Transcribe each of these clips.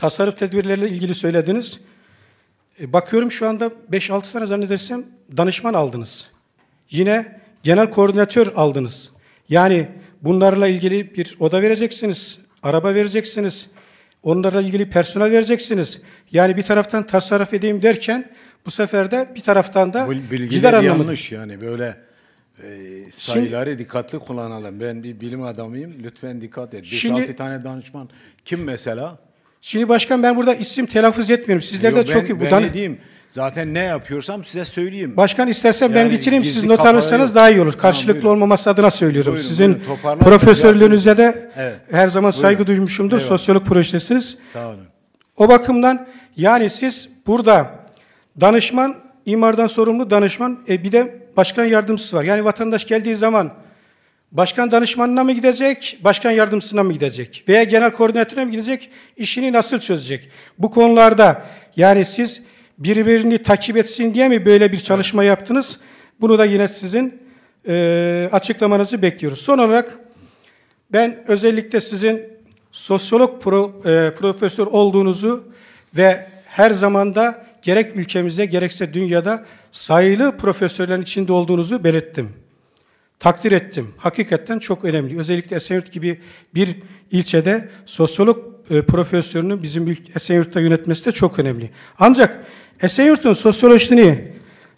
Tasarruf tedbirleriyle ilgili söylediniz. E, bakıyorum şu anda 5-6 tane zannedersem danışman aldınız. Yine genel koordinatör aldınız. Yani bunlarla ilgili bir oda vereceksiniz, araba vereceksiniz, onlarla ilgili personel vereceksiniz. Yani bir taraftan tasarruf edeyim derken bu sefer de bir taraftan da gider bilgiler anlamında. yanlış yani böyle e, sayıları dikkatli kullanalım. Ben bir bilim adamıyım lütfen dikkat et. 5 Şimdi- tane danışman kim mesela? Şimdi başkan ben burada isim telaffuz etmiyorum. Sizler de çok iyi. Ben Buradan... ne Zaten ne yapıyorsam size söyleyeyim. Başkan istersen yani ben bitireyim. Siz not alırsanız daha iyi olur. Tamam, Karşılıklı buyurun. olmaması adına söylüyorum. Buyurun, Sizin buyurun, profesörlüğünüze de evet. her zaman buyurun. saygı duymuşumdur. Eyvallah. Sosyolog projesiniz. Sağ olun. O bakımdan yani siz burada danışman, imardan sorumlu danışman, e bir de başkan yardımcısı var. Yani vatandaş geldiği zaman Başkan danışmanına mı gidecek, başkan yardımcısına mı gidecek veya genel koordinatörüne mi gidecek, işini nasıl çözecek? Bu konularda yani siz birbirini takip etsin diye mi böyle bir çalışma yaptınız? Bunu da yine sizin e, açıklamanızı bekliyoruz. Son olarak ben özellikle sizin sosyolog pro, e, profesör olduğunuzu ve her zamanda gerek ülkemizde gerekse dünyada sayılı profesörlerin içinde olduğunuzu belirttim takdir ettim. Hakikaten çok önemli. Özellikle Esenyurt gibi bir ilçede sosyolog e, profesörünün bizim Esenyurt'ta yönetmesi de çok önemli. Ancak Esenyurt'un sosyolojisini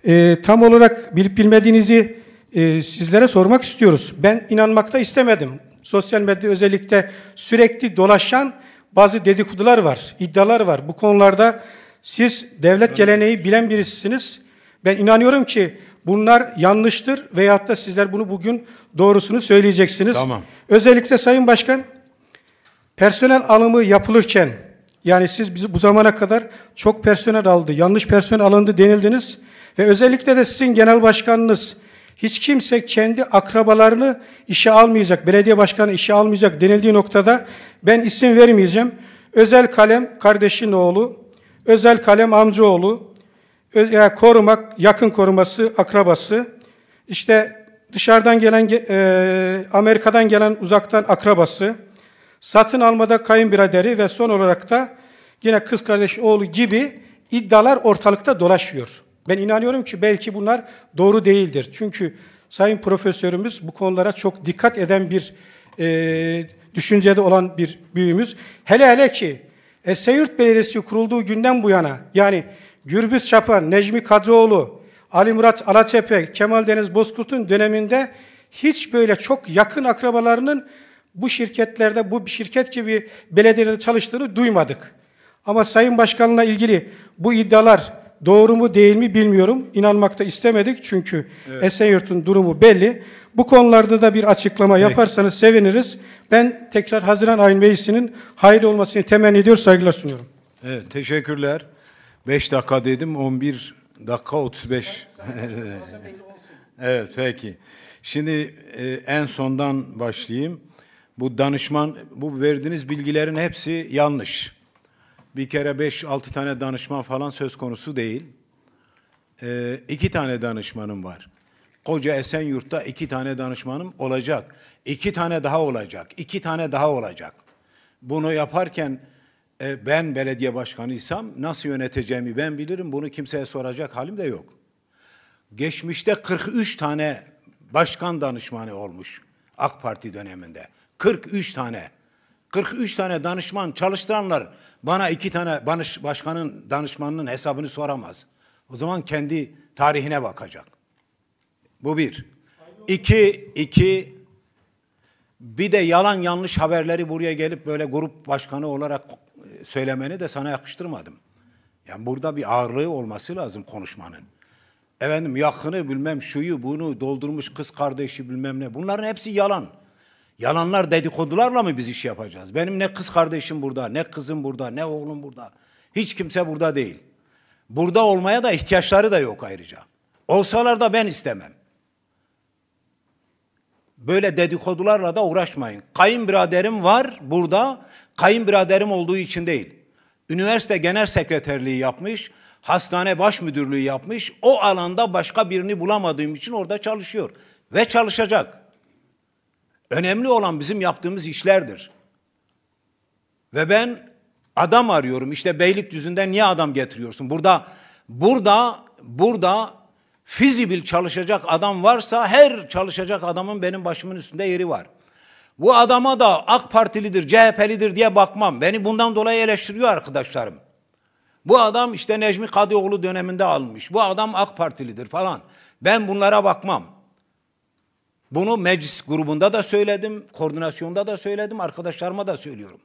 e, tam olarak bilip bilmediğinizi e, sizlere sormak istiyoruz. Ben inanmakta istemedim. Sosyal medya özellikle sürekli dolaşan bazı dedikodular var, iddialar var. Bu konularda siz devlet geleneği bilen birisisiniz. Ben inanıyorum ki bunlar yanlıştır veyahut da sizler bunu bugün doğrusunu söyleyeceksiniz. Tamam. Özellikle Sayın Başkan personel alımı yapılırken yani siz bizi bu zamana kadar çok personel aldı, yanlış personel alındı denildiniz ve özellikle de sizin genel başkanınız hiç kimse kendi akrabalarını işe almayacak, belediye başkanı işe almayacak denildiği noktada ben isim vermeyeceğim. Özel Kalem kardeşin oğlu, Özel Kalem amcaoğlu, yani korumak, yakın koruması, akrabası, işte dışarıdan gelen, e, Amerika'dan gelen uzaktan akrabası, satın almada kayınbiraderi ve son olarak da yine kız kardeş oğlu gibi iddialar ortalıkta dolaşıyor. Ben inanıyorum ki belki bunlar doğru değildir. Çünkü sayın profesörümüz bu konulara çok dikkat eden bir e, düşüncede olan bir büyüğümüz. Hele hele ki Esenyurt Belediyesi kurulduğu günden bu yana yani Gürbüz Çapan, Necmi Kadıoğlu, Ali Murat Alatepe, Kemal Deniz Bozkurt'un döneminde hiç böyle çok yakın akrabalarının bu şirketlerde, bu şirket gibi belediyede çalıştığını duymadık. Ama Sayın Başkan'la ilgili bu iddialar doğru mu değil mi bilmiyorum. İnanmakta istemedik çünkü evet. Esenyurt'un durumu belli. Bu konularda da bir açıklama Peki. yaparsanız seviniriz. Ben tekrar Haziran ayın meclisinin hayırlı olmasını temenni ediyor, saygılar sunuyorum. Evet, teşekkürler. 5 dakika dedim 11 dakika 35. evet peki. Şimdi e, en sondan başlayayım. Bu danışman bu verdiğiniz bilgilerin hepsi yanlış. Bir kere 5-6 tane danışman falan söz konusu değil. E, iki tane danışmanım var. Koca Esenyurt'ta iki tane danışmanım olacak. İki tane daha olacak. İki tane daha olacak. Bunu yaparken e, ben belediye başkanıysam nasıl yöneteceğimi ben bilirim. Bunu kimseye soracak halim de yok. Geçmişte 43 tane başkan danışmanı olmuş AK Parti döneminde. 43 tane. 43 tane danışman çalıştıranlar bana iki tane baş, başkanın danışmanının hesabını soramaz. O zaman kendi tarihine bakacak. Bu bir. İki, iki bir de yalan yanlış haberleri buraya gelip böyle grup başkanı olarak söylemeni de sana yakıştırmadım. Yani burada bir ağırlığı olması lazım konuşmanın. Efendim yakını bilmem şuyu bunu doldurmuş kız kardeşi bilmem ne. Bunların hepsi yalan. Yalanlar dedikodularla mı biz iş yapacağız? Benim ne kız kardeşim burada, ne kızım burada, ne oğlum burada. Hiç kimse burada değil. Burada olmaya da ihtiyaçları da yok ayrıca. Olsalar da ben istemem. Böyle dedikodularla da uğraşmayın. Kayınbiraderim var burada kayınbiraderim olduğu için değil. Üniversite genel sekreterliği yapmış, hastane baş müdürlüğü yapmış. O alanda başka birini bulamadığım için orada çalışıyor ve çalışacak. Önemli olan bizim yaptığımız işlerdir. Ve ben adam arıyorum. İşte beylik düzünden niye adam getiriyorsun? Burada burada burada fizibil çalışacak adam varsa her çalışacak adamın benim başımın üstünde yeri var. Bu adama da AK Partilidir, CHP'lidir diye bakmam. Beni bundan dolayı eleştiriyor arkadaşlarım. Bu adam işte Necmi Kadıoğlu döneminde almış. Bu adam AK Partilidir falan. Ben bunlara bakmam. Bunu meclis grubunda da söyledim, koordinasyonda da söyledim, arkadaşlarıma da söylüyorum.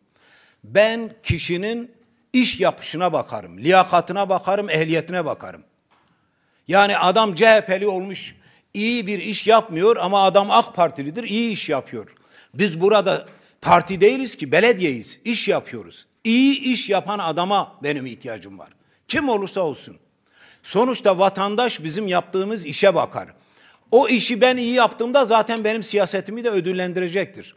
Ben kişinin iş yapışına bakarım, liyakatına bakarım, ehliyetine bakarım. Yani adam CHP'li olmuş, iyi bir iş yapmıyor ama adam AK Partilidir, iyi iş yapıyor. Biz burada parti değiliz ki belediyeyiz, iş yapıyoruz. İyi iş yapan adama benim ihtiyacım var. Kim olursa olsun. Sonuçta vatandaş bizim yaptığımız işe bakar. O işi ben iyi yaptığımda zaten benim siyasetimi de ödüllendirecektir.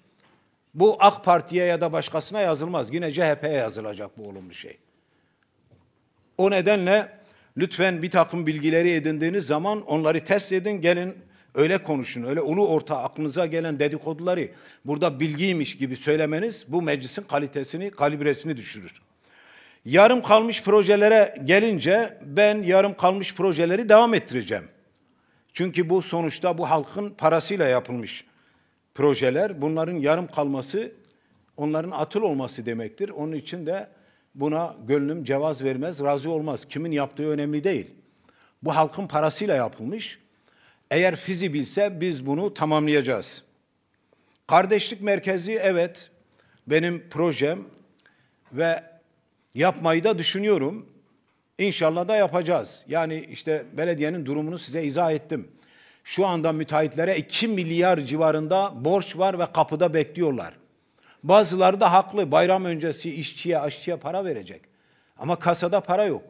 Bu AK Parti'ye ya da başkasına yazılmaz. Yine CHP'ye yazılacak bu olumlu şey. O nedenle lütfen bir takım bilgileri edindiğiniz zaman onları test edin. Gelin Öyle konuşun, öyle ulu orta aklınıza gelen dedikoduları burada bilgiymiş gibi söylemeniz bu meclisin kalitesini, kalibresini düşürür. Yarım kalmış projelere gelince ben yarım kalmış projeleri devam ettireceğim. Çünkü bu sonuçta bu halkın parasıyla yapılmış projeler. Bunların yarım kalması onların atıl olması demektir. Onun için de buna gönlüm cevaz vermez, razı olmaz. Kimin yaptığı önemli değil. Bu halkın parasıyla yapılmış. Eğer fizi bilse biz bunu tamamlayacağız. Kardeşlik merkezi evet benim projem ve yapmayı da düşünüyorum. İnşallah da yapacağız. Yani işte belediyenin durumunu size izah ettim. Şu anda müteahhitlere 2 milyar civarında borç var ve kapıda bekliyorlar. Bazıları da haklı. Bayram öncesi işçiye, aşçıya para verecek. Ama kasada para yok.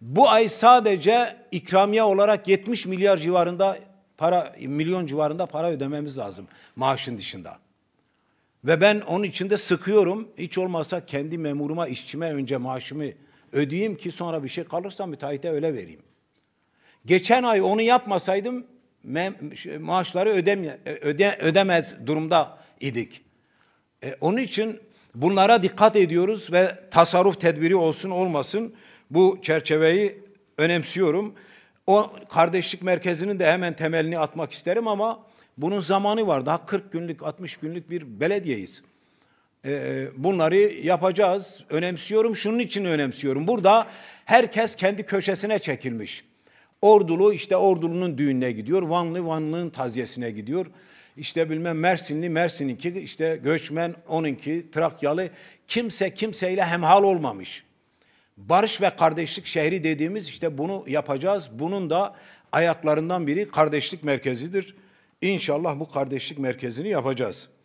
Bu ay sadece ikramiye olarak 70 milyar civarında para milyon civarında para ödememiz lazım maaşın dışında. Ve ben onun içinde sıkıyorum. Hiç olmazsa kendi memuruma, işçime önce maaşımı ödeyeyim ki sonra bir şey kalırsa müteahhite öyle vereyim. Geçen ay onu yapmasaydım şey, maaşları ödeme, öde, ödemez durumda idik. E, onun için bunlara dikkat ediyoruz ve tasarruf tedbiri olsun olmasın bu çerçeveyi önemsiyorum. O kardeşlik merkezinin de hemen temelini atmak isterim ama bunun zamanı var. Daha 40 günlük, 60 günlük bir belediyeyiz. Ee, bunları yapacağız. Önemsiyorum, şunun için önemsiyorum. Burada herkes kendi köşesine çekilmiş. Ordulu işte Ordulu'nun düğününe gidiyor. Vanlı Vanlı'nın taziyesine gidiyor. İşte bilmem Mersinli Mersin'inki, işte göçmen onunki, Trakyalı. Kimse kimseyle hemhal olmamış barış ve kardeşlik şehri dediğimiz işte bunu yapacağız. Bunun da ayaklarından biri kardeşlik merkezidir. İnşallah bu kardeşlik merkezini yapacağız.